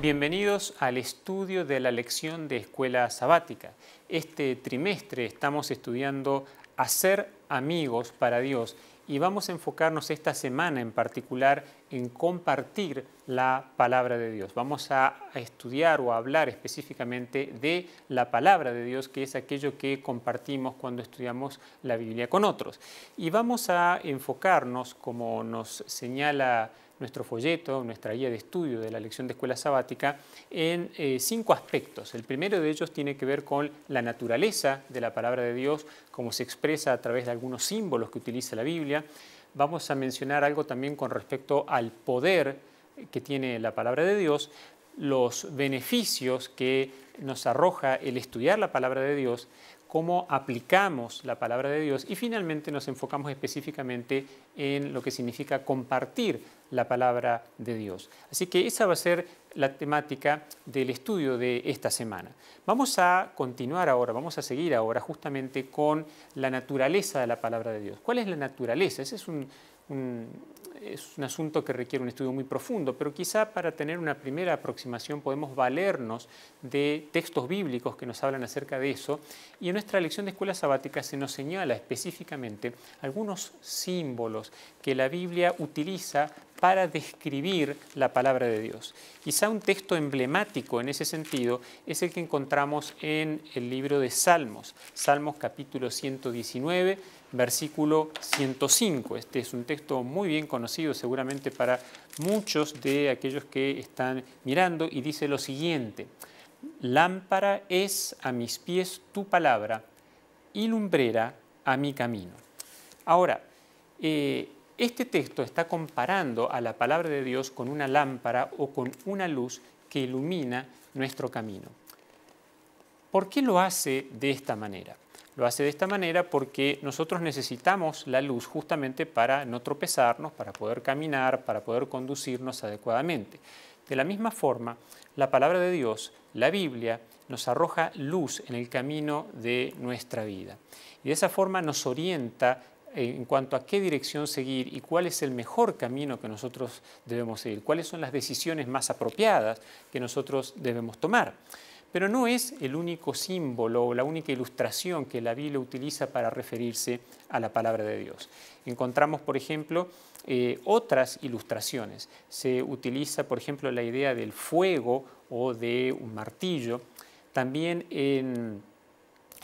Bienvenidos al estudio de la lección de escuela sabática. Este trimestre estamos estudiando hacer amigos para Dios y vamos a enfocarnos esta semana en particular en compartir la palabra de Dios. Vamos a estudiar o a hablar específicamente de la palabra de Dios, que es aquello que compartimos cuando estudiamos la Biblia con otros. Y vamos a enfocarnos, como nos señala nuestro folleto, nuestra guía de estudio de la lección de escuela sabática, en eh, cinco aspectos. El primero de ellos tiene que ver con la naturaleza de la palabra de Dios, cómo se expresa a través de algunos símbolos que utiliza la Biblia. Vamos a mencionar algo también con respecto al poder que tiene la palabra de Dios, los beneficios que nos arroja el estudiar la palabra de Dios, cómo aplicamos la palabra de Dios y finalmente nos enfocamos específicamente en lo que significa compartir la palabra de Dios. Así que esa va a ser la temática del estudio de esta semana. Vamos a continuar ahora, vamos a seguir ahora justamente con la naturaleza de la palabra de Dios. ¿Cuál es la naturaleza? Ese es un, es un asunto que requiere un estudio muy profundo, pero quizá para tener una primera aproximación podemos valernos de textos bíblicos que nos hablan acerca de eso. Y en nuestra lección de escuela sabática se nos señala específicamente algunos símbolos que la Biblia utiliza para describir la palabra de Dios. Quizá un texto emblemático en ese sentido es el que encontramos en el libro de Salmos, Salmos capítulo 119 versículo 105. Este es un texto muy bien conocido seguramente para muchos de aquellos que están mirando y dice lo siguiente, lámpara es a mis pies tu palabra y lumbrera a mi camino. Ahora, eh, este texto está comparando a la palabra de Dios con una lámpara o con una luz que ilumina nuestro camino. ¿Por qué lo hace de esta manera? Lo hace de esta manera porque nosotros necesitamos la luz justamente para no tropezarnos, para poder caminar, para poder conducirnos adecuadamente. De la misma forma, la palabra de Dios, la Biblia, nos arroja luz en el camino de nuestra vida. Y de esa forma nos orienta en cuanto a qué dirección seguir y cuál es el mejor camino que nosotros debemos seguir, cuáles son las decisiones más apropiadas que nosotros debemos tomar pero no es el único símbolo o la única ilustración que la Biblia utiliza para referirse a la palabra de Dios. Encontramos, por ejemplo, eh, otras ilustraciones. Se utiliza, por ejemplo, la idea del fuego o de un martillo. También en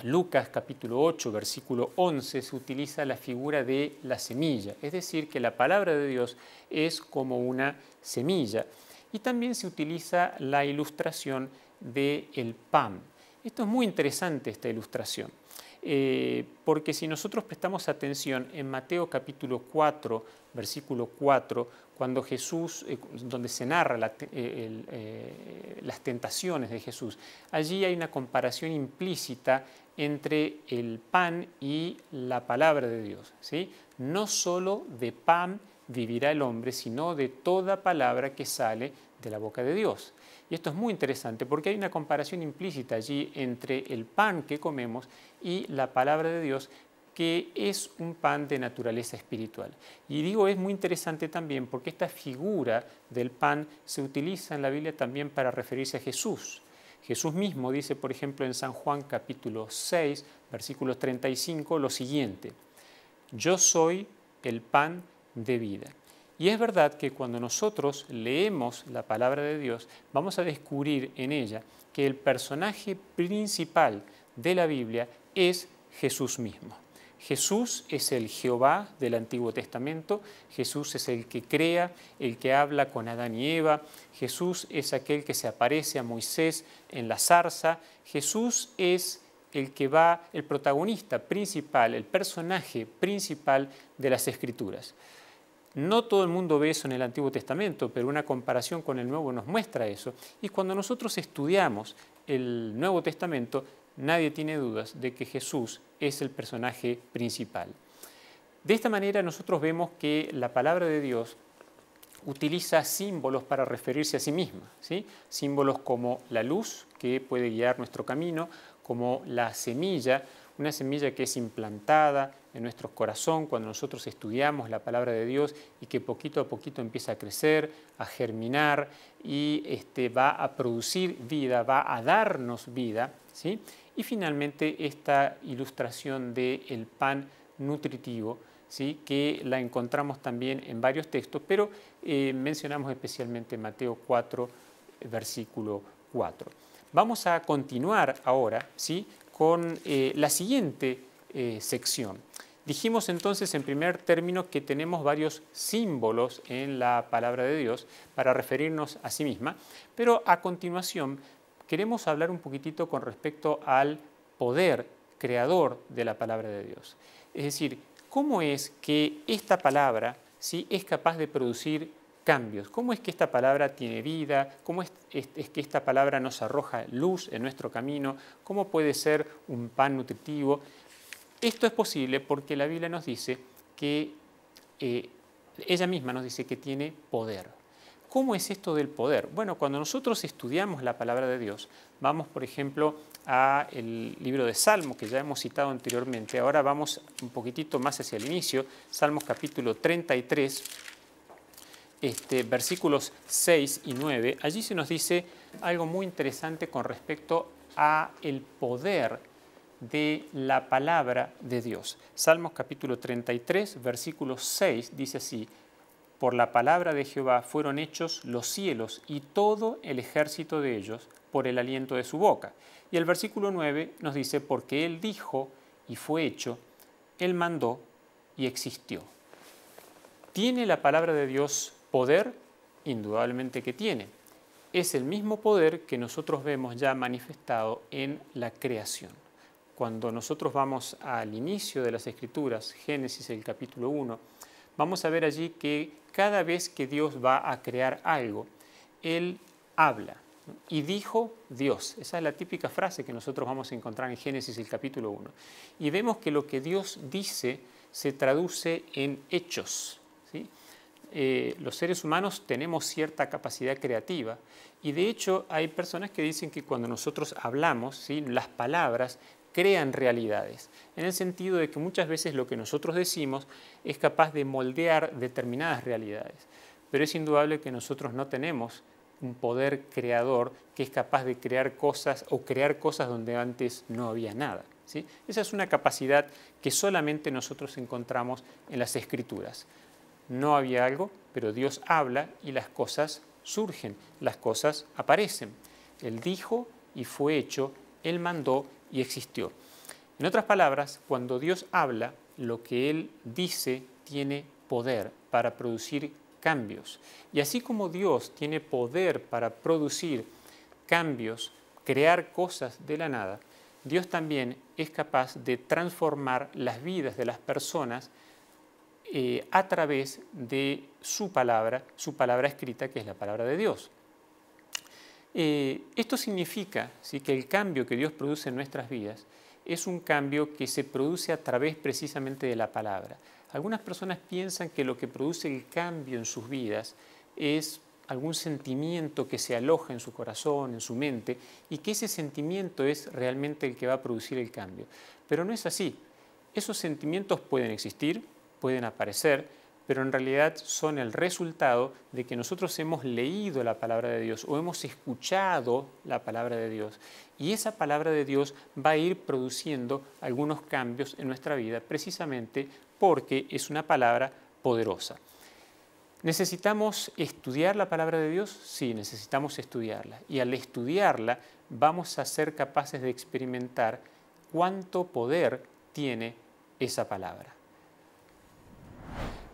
Lucas capítulo 8, versículo 11, se utiliza la figura de la semilla, es decir, que la palabra de Dios es como una semilla. Y también se utiliza la ilustración de el pan. Esto es muy interesante, esta ilustración, eh, porque si nosotros prestamos atención en Mateo capítulo 4, versículo 4, cuando Jesús, eh, donde se narra eh, las tentaciones de Jesús, allí hay una comparación implícita entre el pan y la palabra de Dios. ¿sí? No solo de pan vivirá el hombre, sino de toda palabra que sale de la boca de Dios. Y esto es muy interesante porque hay una comparación implícita allí entre el pan que comemos y la palabra de Dios que es un pan de naturaleza espiritual. Y digo, es muy interesante también porque esta figura del pan se utiliza en la Biblia también para referirse a Jesús. Jesús mismo dice, por ejemplo, en San Juan capítulo 6, versículo 35, lo siguiente, yo soy el pan de vida. Y es verdad que cuando nosotros leemos la palabra de Dios, vamos a descubrir en ella que el personaje principal de la Biblia es Jesús mismo. Jesús es el Jehová del Antiguo Testamento, Jesús es el que crea, el que habla con Adán y Eva, Jesús es aquel que se aparece a Moisés en la zarza, Jesús es el que va, el protagonista principal, el personaje principal de las Escrituras. No todo el mundo ve eso en el Antiguo Testamento, pero una comparación con el Nuevo nos muestra eso. Y cuando nosotros estudiamos el Nuevo Testamento, nadie tiene dudas de que Jesús es el personaje principal. De esta manera nosotros vemos que la palabra de Dios utiliza símbolos para referirse a sí misma, ¿sí? símbolos como la luz que puede guiar nuestro camino, como la semilla una semilla que es implantada en nuestro corazón cuando nosotros estudiamos la palabra de Dios y que poquito a poquito empieza a crecer, a germinar y este, va a producir vida, va a darnos vida. ¿sí? Y finalmente esta ilustración del el pan nutritivo, ¿sí? que la encontramos también en varios textos, pero eh, mencionamos especialmente Mateo 4, versículo 4. Vamos a continuar ahora ¿sí? con eh, la siguiente eh, sección. Dijimos entonces en primer término que tenemos varios símbolos en la palabra de Dios para referirnos a sí misma, pero a continuación queremos hablar un poquitito con respecto al poder creador de la palabra de Dios. Es decir, ¿cómo es que esta palabra ¿sí? es capaz de producir cambios. ¿Cómo es que esta palabra tiene vida? ¿Cómo es, que esta palabra nos arroja luz en nuestro camino? ¿Cómo puede ser un pan nutritivo? Esto es posible porque la Biblia nos dice que, eh, ella misma nos dice que tiene poder. ¿Cómo es esto del poder? Bueno, cuando nosotros estudiamos la palabra de Dios, vamos, por ejemplo, a el libro de Salmo que ya hemos citado anteriormente. Ahora vamos un poquitito más hacia el inicio, Salmos capítulo 33 este, versículos 6 y 9, allí se nos dice algo muy interesante con respecto a el poder de la palabra de Dios. Salmos capítulo 33, versículo 6 dice así, por la palabra de Jehová fueron hechos los cielos y todo el ejército de ellos por el aliento de su boca. Y el versículo 9 nos dice, porque Él dijo y fue hecho, Él mandó y existió. ¿Tiene la palabra de Dios poder indudablemente que tiene. Es el mismo poder que nosotros vemos ya manifestado en la creación. Cuando nosotros vamos al inicio de las escrituras, Génesis el capítulo 1, vamos a ver allí que cada vez que Dios va a crear algo, Él habla. Y dijo Dios. Esa es la típica frase que nosotros vamos a encontrar en Génesis el capítulo 1. Y vemos que lo que Dios dice se traduce en hechos. ¿sí? Eh, los seres humanos tenemos cierta capacidad creativa y de hecho hay personas que dicen que cuando nosotros hablamos, las palabras crean realidades, en el sentido de que muchas veces lo que nosotros decimos es capaz de moldear determinadas realidades, pero es indudable que nosotros no tenemos un poder creador que es capaz de crear cosas o crear cosas donde antes no había nada. Esa es una capacidad que solamente nosotros encontramos en las escrituras no había algo, pero Dios habla y las cosas surgen, las cosas aparecen. Él dijo y fue hecho, Él mandó y existió. En otras palabras, cuando Dios habla, lo que Él dice tiene poder para producir cambios. Y así como Dios tiene poder para producir cambios, crear cosas de la nada, Dios también es capaz de transformar las vidas de las personas eh, a través de su palabra, su palabra escrita, que es la palabra de Dios. Eh, esto significa ¿sí? que el cambio que Dios produce en nuestras vidas es un cambio que se produce a través precisamente de la palabra. Algunas personas piensan que lo que produce el cambio en sus vidas es algún sentimiento que se aloja en su corazón, en su mente, y que ese sentimiento es realmente el que va a producir el cambio. Pero no es así. Esos sentimientos pueden existir, pueden aparecer, pero en realidad son el resultado de que nosotros hemos leído la palabra de Dios o hemos escuchado la palabra de Dios. Y esa palabra de Dios va a ir produciendo algunos cambios en nuestra vida precisamente porque es una palabra poderosa. ¿Necesitamos estudiar la palabra de Dios? Sí, necesitamos estudiarla. Y al estudiarla vamos a ser capaces de experimentar cuánto poder tiene esa palabra.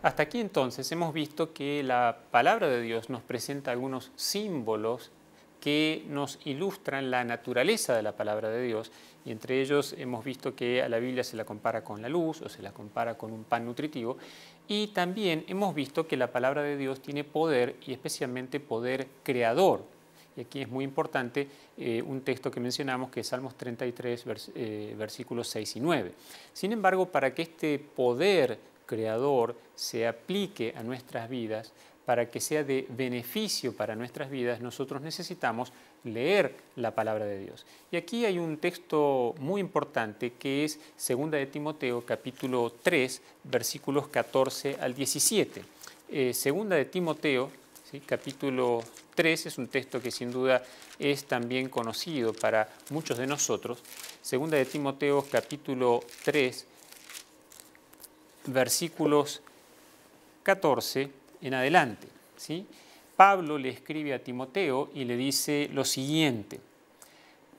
Hasta aquí entonces hemos visto que la palabra de Dios nos presenta algunos símbolos que nos ilustran la naturaleza de la palabra de Dios y entre ellos hemos visto que a la Biblia se la compara con la luz o se la compara con un pan nutritivo y también hemos visto que la palabra de Dios tiene poder y especialmente poder creador. Y aquí es muy importante eh, un texto que mencionamos que es Salmos 33, eh, versículos 6 y 9. Sin embargo, para que este poder creador se aplique a nuestras vidas, para que sea de beneficio para nuestras vidas, nosotros necesitamos leer la palabra de Dios. Y aquí hay un texto muy importante que es 2 de Timoteo capítulo 3 versículos 14 al 17. 2 segunda de Timoteo capítulo 3 eh, es un texto que sin duda es también conocido para muchos de nosotros. Segunda de Timoteo capítulo 3 versículos 14 en adelante. ¿sí? Pablo le escribe a Timoteo y le dice lo siguiente,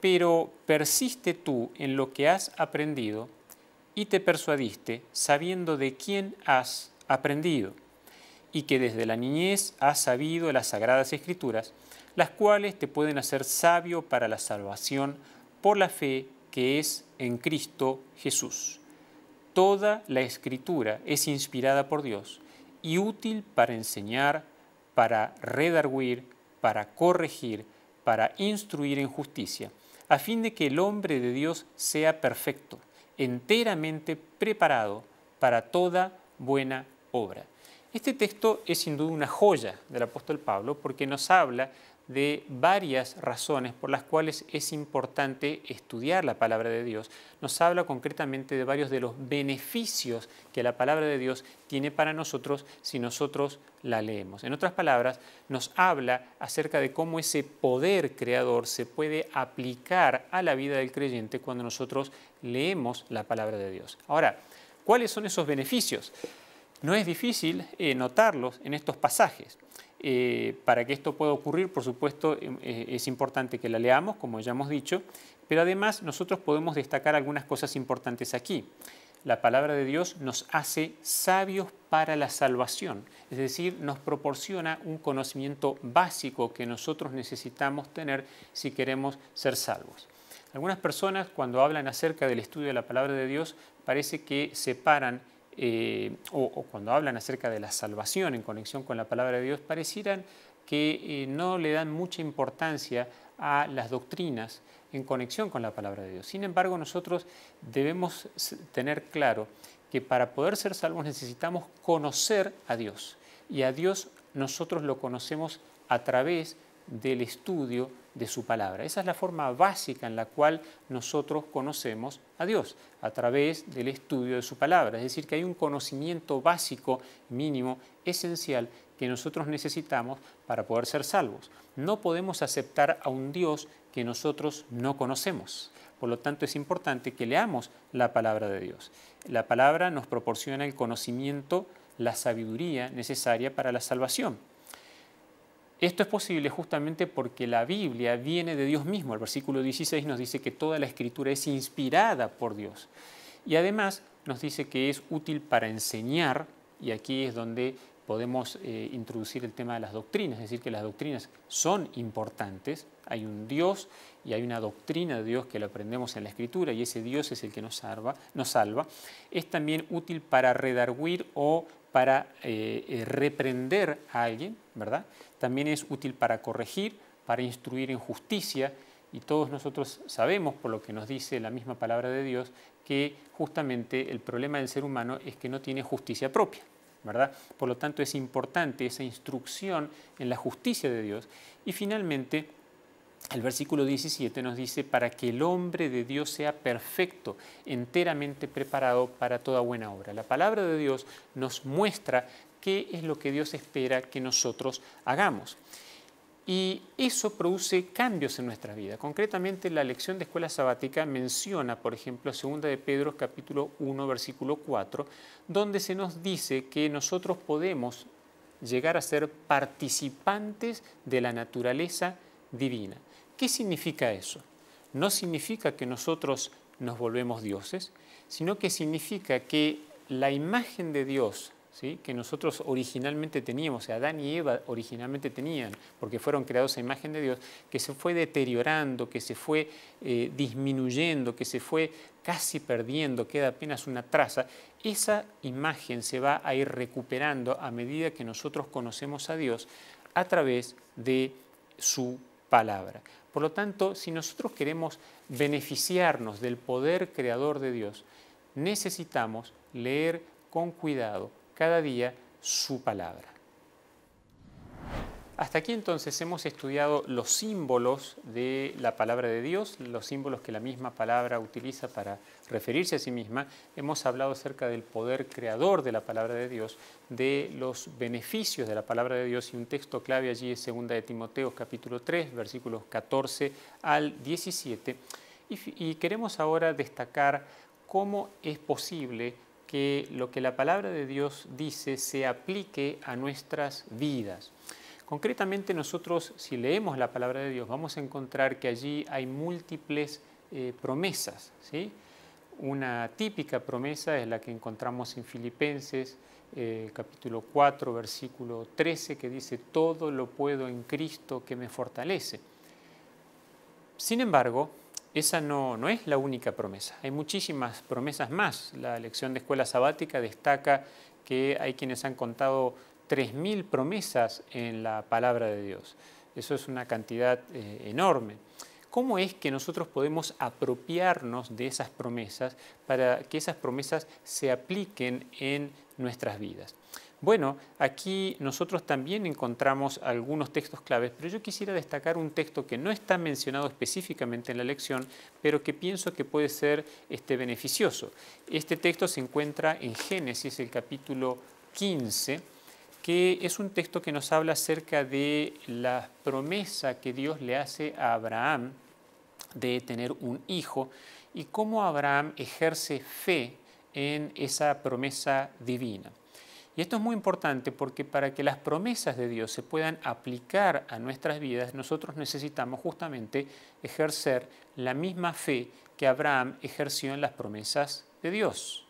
pero persiste tú en lo que has aprendido y te persuadiste sabiendo de quién has aprendido y que desde la niñez has sabido las sagradas escrituras, las cuales te pueden hacer sabio para la salvación por la fe que es en Cristo Jesús. Toda la escritura es inspirada por Dios y útil para enseñar, para redarguir, para corregir, para instruir en justicia, a fin de que el hombre de Dios sea perfecto, enteramente preparado para toda buena obra. Este texto es sin duda una joya del apóstol Pablo porque nos habla de varias razones por las cuales es importante estudiar la palabra de Dios. Nos habla concretamente de varios de los beneficios que la palabra de Dios tiene para nosotros si nosotros la leemos. En otras palabras, nos habla acerca de cómo ese poder creador se puede aplicar a la vida del creyente cuando nosotros leemos la palabra de Dios. Ahora, ¿cuáles son esos beneficios? No es difícil eh, notarlos en estos pasajes. Eh, para que esto pueda ocurrir, por supuesto, em, eh, es importante que la leamos, como ya hemos dicho, pero además nosotros podemos destacar algunas cosas importantes aquí. La palabra de Dios nos hace sabios para la salvación, es decir, nos proporciona un conocimiento básico que nosotros necesitamos tener si queremos ser salvos. Algunas personas cuando hablan acerca del estudio de la palabra de Dios parece que separan eh, o, cuando hablan acerca de la salvación en conexión con la palabra de Dios, parecieran que eh, no le dan mucha importancia a las doctrinas en conexión con la palabra de Dios. Sin embargo, nosotros debemos tener claro que para poder ser salvos necesitamos conocer a Dios y a Dios nosotros lo conocemos a través de del estudio de su palabra. Esa es la forma básica en la cual nosotros conocemos a Dios, a través del estudio de su palabra. Es decir, que hay un conocimiento básico, mínimo, esencial, que nosotros necesitamos para poder ser salvos. No podemos aceptar a un Dios que nosotros no conocemos. Por lo tanto, es importante que leamos la palabra de Dios. La palabra nos proporciona el conocimiento, la sabiduría necesaria para la salvación. Esto es posible justamente porque la Biblia viene de Dios mismo. El versículo 16 nos dice que toda la escritura es inspirada por Dios. Y además nos dice que es útil para enseñar, y aquí es donde podemos eh, introducir el tema de las doctrinas, es decir, que las doctrinas son importantes, hay un Dios y hay una doctrina de Dios que la aprendemos en la Escritura y ese Dios es el que nos salva, nos salva. es también útil para redarguir o para eh, eh, reprender a alguien, ¿verdad? También es útil para corregir, para instruir en justicia, y todos nosotros sabemos, por lo que nos dice la misma palabra de Dios, que justamente el problema del ser humano es que no tiene justicia propia. Por lo tanto, es importante esa instrucción en la justicia de Dios. Y finalmente, el versículo 17 nos dice, para que el hombre de Dios sea perfecto, enteramente preparado para toda buena obra. La palabra de Dios nos muestra qué es lo que Dios espera que nosotros hagamos. Y eso produce cambios en nuestra vida. Concretamente, la lección de escuela sabática menciona, por ejemplo, 2 de Pedro capítulo 1, versículo 4, donde se nos dice que nosotros podemos llegar a ser participantes de la naturaleza divina. ¿Qué significa eso? No significa que nosotros nos volvemos dioses, sino que significa que la imagen de Dios que nosotros originalmente teníamos, o sea, Adán y Eva originalmente tenían, porque fueron creados a imagen de Dios, que se fue deteriorando, que se fue eh, disminuyendo, que se fue casi perdiendo, queda apenas una traza, esa imagen se va a ir recuperando a medida que nosotros conocemos a Dios a través de su palabra. Por lo tanto, si nosotros queremos beneficiarnos del poder creador de Dios, necesitamos leer con cuidado cada día su palabra. Hasta aquí entonces hemos estudiado los símbolos de la palabra de Dios, los símbolos que la misma palabra utiliza para referirse a sí misma. Hemos hablado acerca del poder creador de la palabra de Dios, de los beneficios de la palabra de Dios y un texto clave allí es 2 de Timoteo capítulo 3 versículos 14 al 17. Y, y queremos ahora destacar cómo es posible que lo que la palabra de Dios dice se aplique a nuestras vidas. Concretamente nosotros, si leemos la palabra de Dios, vamos a encontrar que allí hay múltiples eh, promesas. Una típica promesa es la que encontramos en Filipenses eh, capítulo 4, versículo 13, que dice, todo lo puedo en Cristo que me fortalece. Sin embargo, esa no, es la única promesa. Hay muchísimas promesas más. La lección de escuela sabática destaca que hay quienes han contado 3.000 promesas en la palabra de Dios. Eso es una cantidad eh, enorme. ¿Cómo es que nosotros podemos apropiarnos de esas promesas para que esas promesas se apliquen en nuestras vidas? Bueno, aquí nosotros también encontramos algunos textos claves, pero yo quisiera destacar un texto que no está mencionado específicamente en la lección, pero que pienso que puede ser este, beneficioso. Este texto se encuentra en Génesis, el capítulo 15, que es un texto que nos habla acerca de la promesa que Dios le hace a Abraham de tener un hijo y cómo Abraham ejerce fe en esa promesa divina. Y esto es muy importante porque para que las promesas de Dios se puedan aplicar a nuestras vidas, nosotros necesitamos justamente ejercer la misma fe que Abraham ejerció en las promesas de Dios.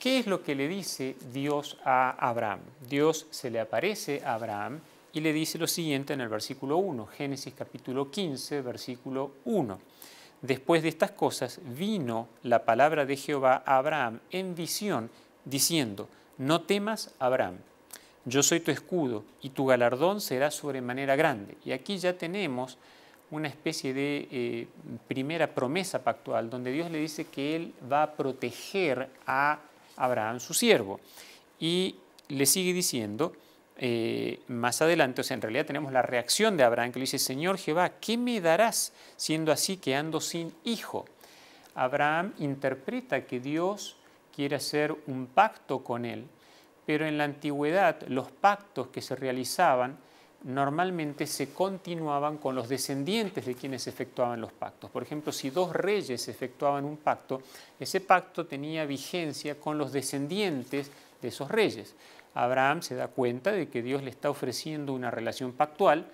¿Qué es lo que le dice Dios a Abraham? Dios se le aparece a Abraham y le dice lo siguiente en el versículo 1, Génesis capítulo 15, versículo 1. Después de estas cosas vino la palabra de Jehová a Abraham en visión diciendo, no temas, Abraham, yo soy tu escudo y tu galardón será sobremanera grande. Y aquí ya tenemos una especie de eh, primera promesa pactual, donde Dios le dice que Él va a proteger a Abraham, su siervo. Y le sigue diciendo eh, más adelante, o sea, en realidad tenemos la reacción de Abraham que le dice, Señor Jehová, ¿qué me darás siendo así que ando sin hijo? Abraham interpreta que Dios quiere hacer un pacto con él, pero en la antigüedad los pactos que se realizaban normalmente se continuaban con los descendientes de quienes efectuaban los pactos. Por ejemplo, si dos reyes efectuaban un pacto, ese pacto tenía vigencia con los descendientes de esos reyes. Abraham se da cuenta de que Dios le está ofreciendo una relación pactual,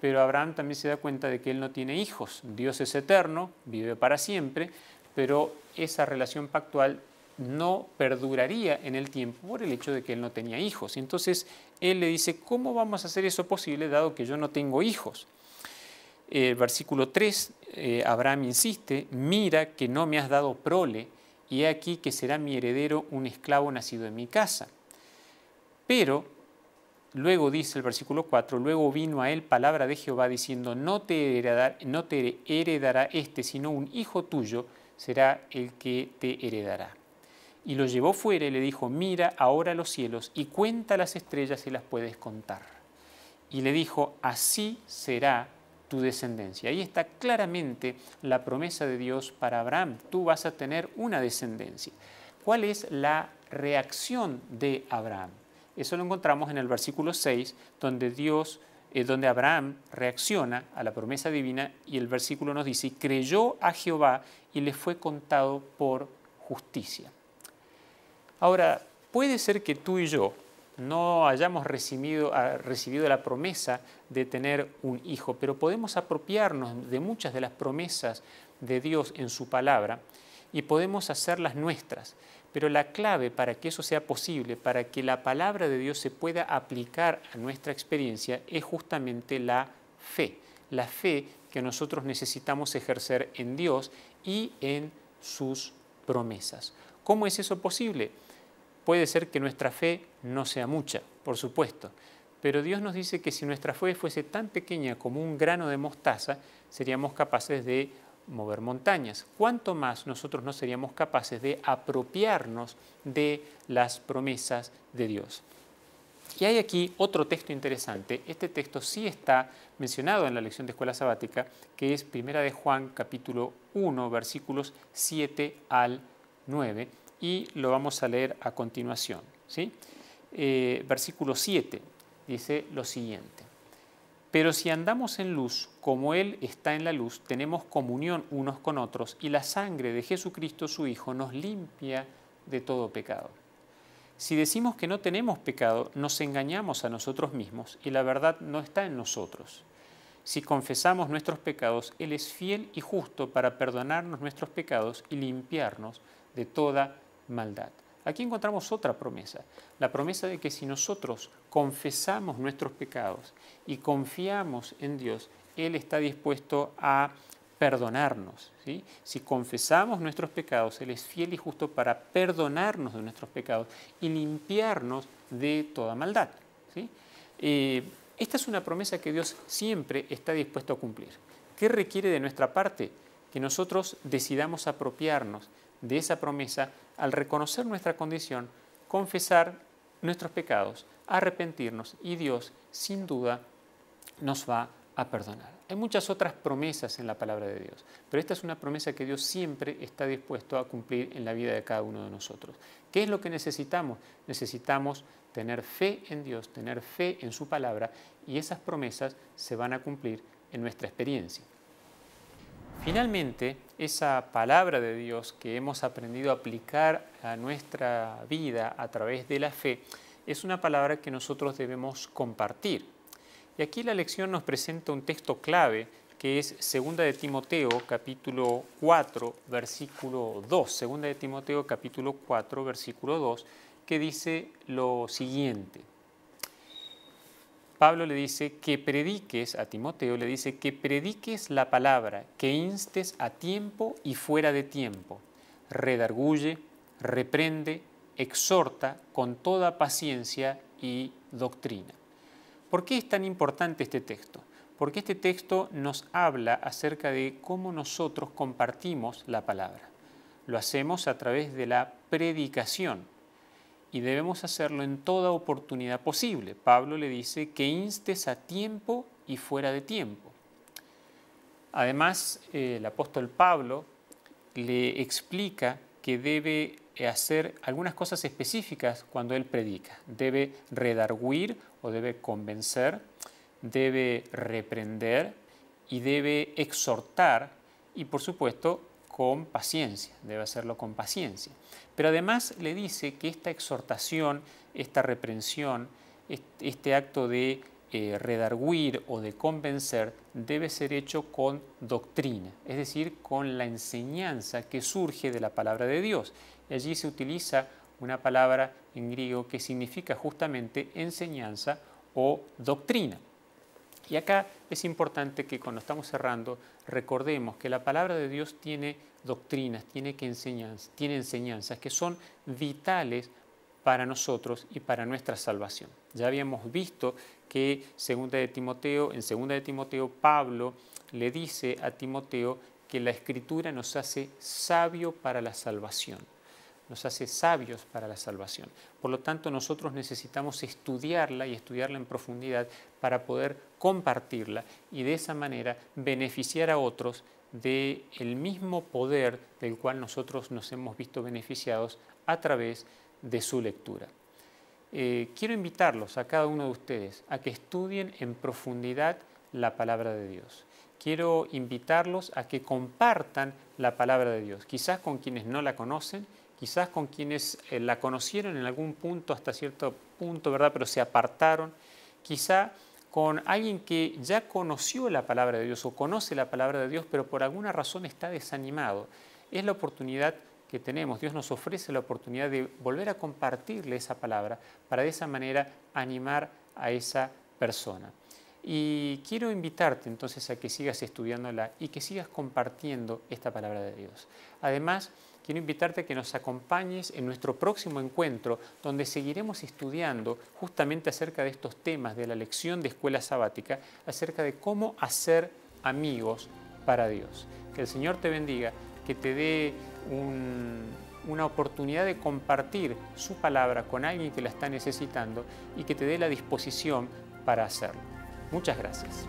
pero Abraham también se da cuenta de que él no tiene hijos. Dios es eterno, vive para siempre, pero esa relación pactual no perduraría en el tiempo por el hecho de que él no tenía hijos. entonces él le dice, ¿cómo vamos a hacer eso posible dado que yo no tengo hijos? El versículo 3, eh, Abraham insiste, mira que no me has dado prole, y he aquí que será mi heredero un esclavo nacido en mi casa. Pero, luego dice el versículo 4, luego vino a él palabra de Jehová diciendo, no te, no te heredará este, sino un hijo tuyo será el que te heredará y lo llevó fuera y le dijo, mira ahora los cielos y cuenta las estrellas si las puedes contar. Y le dijo, así será tu descendencia. Ahí está claramente la promesa de Dios para Abraham, tú vas a tener una descendencia. ¿Cuál es la reacción de Abraham? Eso lo encontramos en el versículo 6, donde Dios eh, donde Abraham reacciona a la promesa divina y el versículo nos dice, creyó a Jehová y le fue contado por justicia. Ahora, puede ser que tú y yo no hayamos ah, recibido, la promesa de tener un hijo, pero podemos apropiarnos de muchas de las promesas de Dios en su palabra y podemos hacerlas nuestras. Pero la clave para que eso sea posible, para que la palabra de Dios se pueda aplicar a nuestra experiencia, es justamente la fe. La fe que nosotros necesitamos ejercer en Dios y en sus promesas. ¿Cómo es eso posible? Puede ser que nuestra fe no sea mucha, por supuesto, pero Dios nos dice que si nuestra fe fuese tan pequeña como un grano de mostaza, seríamos capaces de mover montañas. Cuanto más nosotros no seríamos capaces de apropiarnos de las promesas de Dios. Y hay aquí otro texto interesante. Este texto sí está mencionado en la lección de escuela sabática, que es Primera de Juan capítulo 1, versículos 7 al 9 y lo vamos a leer a continuación. ¿sí? Eh, versículo 7 dice lo siguiente. Pero si andamos en luz, como Él está en la luz, tenemos comunión unos con otros y la sangre de Jesucristo su Hijo nos limpia de todo pecado. Si decimos que no tenemos pecado, nos engañamos a nosotros mismos y la verdad no está en nosotros. Si confesamos nuestros pecados, Él es fiel y justo para perdonarnos nuestros pecados y limpiarnos de toda maldad. Aquí encontramos otra promesa, la promesa de que si nosotros confesamos nuestros pecados y confiamos en Dios, Él está dispuesto a perdonarnos. Si confesamos nuestros pecados, Él es fiel y justo para perdonarnos de nuestros pecados y limpiarnos de toda maldad. Eh, esta es una promesa que Dios siempre está dispuesto a cumplir. ¿Qué requiere de nuestra parte? Que nosotros decidamos apropiarnos de esa promesa al reconocer nuestra condición, confesar nuestros pecados, arrepentirnos y Dios, sin duda, nos va a perdonar. Hay muchas otras promesas en la palabra de Dios, pero esta es una promesa que Dios siempre está dispuesto a cumplir en la vida de cada uno de nosotros. ¿Qué es lo que necesitamos? Necesitamos tener fe en Dios, tener fe en su palabra y esas promesas se van a cumplir en nuestra experiencia. Finalmente, esa palabra de Dios que hemos aprendido a aplicar a nuestra vida a través de la fe es una palabra que nosotros debemos compartir. Y aquí la lección nos presenta un texto clave que es 2 de Timoteo capítulo 4 versículo 2. segunda de Timoteo capítulo 4 versículo 2 que dice lo siguiente. Pablo le dice que prediques, a Timoteo le dice que prediques la palabra, que instes a tiempo y fuera de tiempo. Redarguye, reprende, exhorta con toda paciencia y doctrina. ¿Por qué es tan importante este texto? Porque este texto nos habla acerca de cómo nosotros compartimos la palabra. Lo hacemos a través de la predicación, y debemos hacerlo en toda oportunidad posible. Pablo le dice que instes a tiempo y fuera de tiempo. Además, el apóstol Pablo le explica que debe hacer algunas cosas específicas cuando él predica. Debe redarguir o debe convencer, debe reprender y debe exhortar y por supuesto con paciencia, debe hacerlo con paciencia. Pero además le dice que esta exhortación, esta reprensión, este acto de redargüir eh, redarguir o de convencer debe ser hecho con doctrina, es decir, con la enseñanza que surge de la palabra de Dios. Y allí se utiliza una palabra en griego que significa justamente enseñanza o doctrina. Y acá es importante que cuando estamos cerrando recordemos que la palabra de Dios tiene doctrinas, tiene, tiene enseñanzas que son vitales para nosotros y para nuestra salvación. Ya habíamos visto que segunda de Timoteo, en segunda de Timoteo Pablo le dice a Timoteo que la escritura nos hace sabio para la salvación nos hace sabios para la salvación. Por lo tanto, nosotros necesitamos estudiarla y estudiarla en profundidad para poder compartirla y de esa manera beneficiar a otros del mismo poder del cual nosotros nos hemos visto beneficiados a través de su lectura. Eh, quiero invitarlos a cada uno de ustedes a que estudien en profundidad la palabra de Dios. Quiero invitarlos a que compartan la palabra de Dios, quizás con quienes no la conocen quizás con quienes eh, la conocieron en algún punto, hasta cierto punto, ¿verdad? Pero se apartaron, quizá con alguien que ya conoció la palabra de Dios o conoce la palabra de Dios, pero por alguna razón está desanimado. Es la oportunidad que tenemos, Dios nos ofrece la oportunidad de volver a compartirle esa palabra para de esa manera animar a esa persona. Y quiero invitarte entonces a que sigas estudiándola y que sigas compartiendo esta palabra de Dios. Además, quiero invitarte a que nos acompañes en nuestro próximo encuentro, donde seguiremos estudiando justamente acerca de estos temas de la lección de escuela sabática, acerca de cómo hacer amigos para Dios. Que el Señor te bendiga, que te dé una oportunidad de compartir su palabra con alguien que la está necesitando y que te dé la disposición para hacerlo. Muchas gracias.